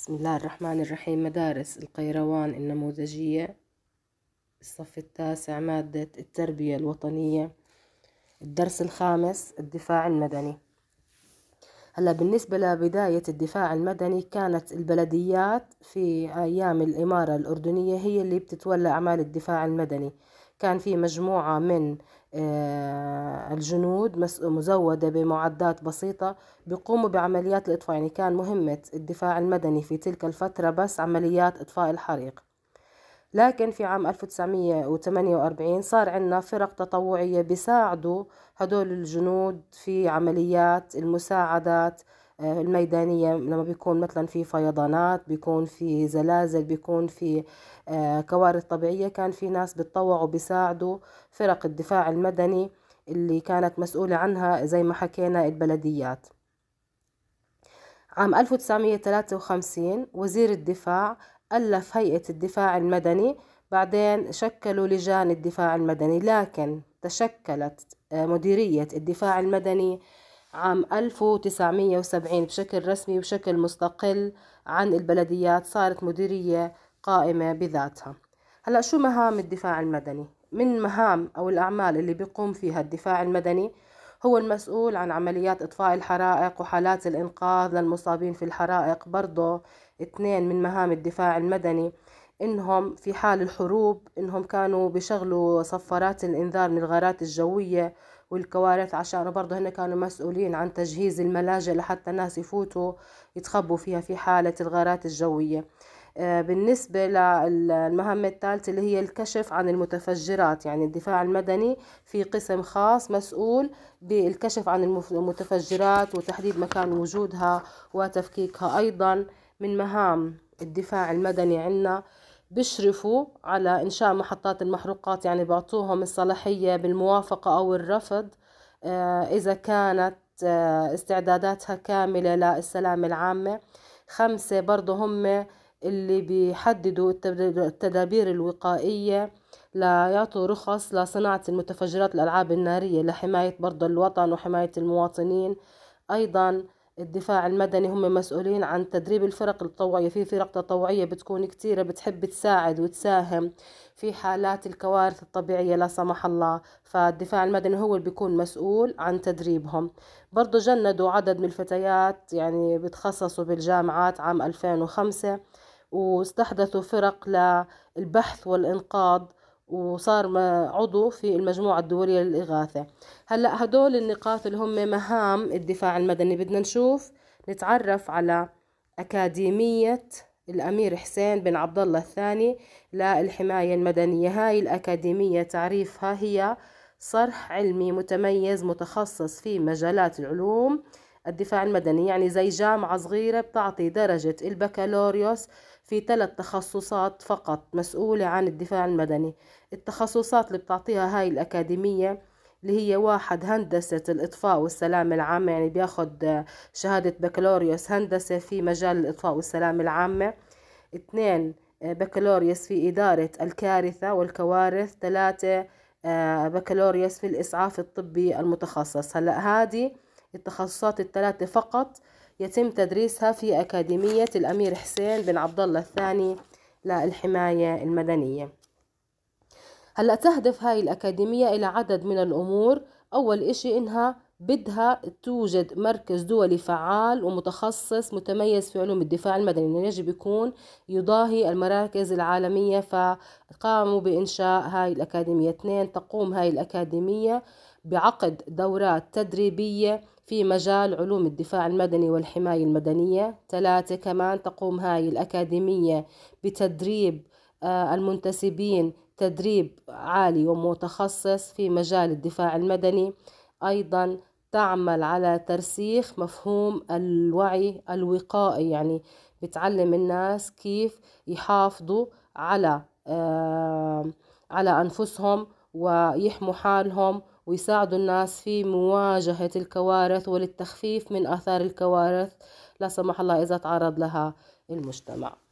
بسم الله الرحمن الرحيم مدارس القيروان النموذجية الصف التاسع مادة التربية الوطنية الدرس الخامس الدفاع المدني هلا بالنسبة لبداية الدفاع المدني كانت البلديات في أيام الإمارة الأردنية هي اللي بتتولى أعمال الدفاع المدني كان في مجموعة من آه، الجنود مزودة بمعدات بسيطة بيقوموا بعمليات الإطفاء يعني كان مهمة الدفاع المدني في تلك الفترة بس عمليات إطفاء الحريق لكن في عام 1948 صار عندنا فرق تطوعية بيساعدوا هدول الجنود في عمليات المساعدات آه، الميدانية لما بيكون مثلا في فيضانات بيكون في زلازل بيكون في آه، كوارث طبيعية كان في ناس بتطوعوا بيساعدوا فرق الدفاع المدني اللي كانت مسؤولة عنها زي ما حكينا البلديات عام 1953 وزير الدفاع ألف هيئة الدفاع المدني بعدين شكلوا لجان الدفاع المدني لكن تشكلت آه، مديرية الدفاع المدني عام 1970 بشكل رسمي وبشكل مستقل عن البلديات صارت مديرية قائمة بذاتها هلأ شو مهام الدفاع المدني؟ من مهام أو الأعمال اللي بيقوم فيها الدفاع المدني هو المسؤول عن عمليات إطفاء الحرائق وحالات الإنقاذ للمصابين في الحرائق برضه اثنين من مهام الدفاع المدني إنهم في حال الحروب إنهم كانوا بيشغلوا صفارات الإنذار من الغارات الجوية والكوارث عشان برضه هن كانوا مسؤولين عن تجهيز الملاجئ لحتى الناس يفوتوا يتخبوا فيها في حالة الغارات الجوية آه، بالنسبة للمهمة الثالثة اللي هي الكشف عن المتفجرات يعني الدفاع المدني في قسم خاص مسؤول بالكشف عن المتفجرات وتحديد مكان وجودها وتفكيكها أيضا من مهام الدفاع المدني عندنا بيشرفوا على إنشاء محطات المحروقات يعني بعطوهم الصلاحية بالموافقة أو الرفض آه، إذا كانت آه، استعداداتها كاملة للسلام العامة خمسة برضه هم اللي بيحددوا التدابير الوقائية ليعطوا رخص لصناعة المتفجرات الألعاب النارية لحماية برضه الوطن وحماية المواطنين أيضا الدفاع المدني هم مسؤولين عن تدريب الفرق التطوعية في فرق تطوعية بتكون كتيرة بتحب تساعد وتساهم في حالات الكوارث الطبيعية لا سمح الله فالدفاع المدني هو اللي بيكون مسؤول عن تدريبهم برضو جندوا عدد من الفتيات يعني بتخصصوا بالجامعات عام 2005 واستحدثوا فرق للبحث والإنقاذ وصار عضو في المجموعة الدولية للإغاثة هلأ هدول النقاط اللي هم مهام الدفاع المدني بدنا نشوف نتعرف على أكاديمية الأمير حسين بن عبد الله الثاني للحماية المدنية هاي الأكاديمية تعريفها هي صرح علمي متميز متخصص في مجالات العلوم الدفاع المدني يعني زي جامعة صغيرة بتعطي درجة البكالوريوس في ثلاث تخصصات فقط مسؤولة عن الدفاع المدني التخصصات اللي بتعطيها هاي الأكاديمية اللي هي واحد هندسة الإطفاء والسلامة العامة يعني بياخد شهادة بكالوريوس هندسة في مجال الإطفاء والسلامة العامة اثنين بكالوريوس في إدارة الكارثة والكوارث ثلاثة بكالوريوس في الإسعاف الطبي المتخصص هلأ هذه التخصصات الثلاثة فقط يتم تدريسها في أكاديمية الأمير حسين بن عبد الله الثاني للحماية المدنية هلأ تهدف هاي الأكاديمية إلى عدد من الأمور أول إشي إنها بدها توجد مركز دولي فعال ومتخصص متميز في علوم الدفاع المدني يجب يكون يضاهي المراكز العالمية فقاموا بإنشاء هاي الأكاديمية اثنين تقوم هاي الأكاديمية بعقد دورات تدريبية في مجال علوم الدفاع المدني والحماية المدنية ثلاثة كمان تقوم هاي الأكاديمية بتدريب آه، المنتسبين تدريب عالي ومتخصص في مجال الدفاع المدني أيضا تعمل على ترسيخ مفهوم الوعي الوقائي يعني بتعلم الناس كيف يحافظوا على آه، على أنفسهم ويحموا حالهم ويساعدوا الناس في مواجهة الكوارث وللتخفيف من آثار الكوارث لا سمح الله إذا تعرض لها المجتمع